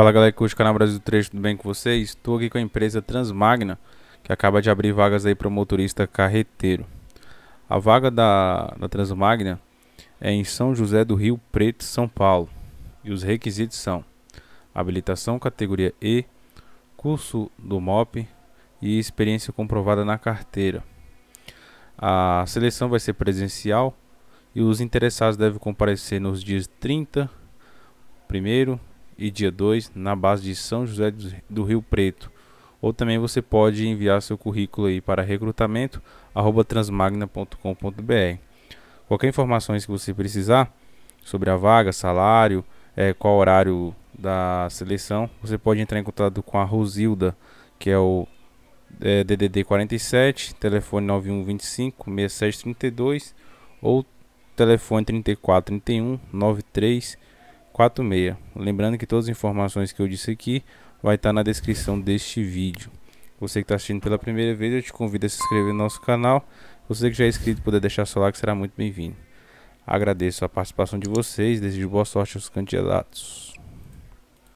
Fala galera que curte o canal Brasil 3, tudo bem com vocês? Estou aqui com a empresa Transmagna, que acaba de abrir vagas aí para o motorista carreteiro. A vaga da, da Transmagna é em São José do Rio Preto, São Paulo. E os requisitos são habilitação categoria E, curso do MOP e experiência comprovada na carteira. A seleção vai ser presencial e os interessados devem comparecer nos dias 30, 1 e dia 2 na base de São José do Rio Preto. Ou também você pode enviar seu currículo aí para recrutamento@transmagna.com.br. Qualquer informação que você precisar sobre a vaga, salário, é, qual horário da seleção, você pode entrar em contato com a Rosilda, que é o é, DDD 47, telefone 9125 6732 ou telefone 3431 93 46. Lembrando que todas as informações que eu disse aqui vai estar tá na descrição deste vídeo. Você que está assistindo pela primeira vez, eu te convido a se inscrever no nosso canal. Você que já é inscrito, puder deixar seu like, será muito bem-vindo. Agradeço a participação de vocês, desejo boa sorte aos candidatos.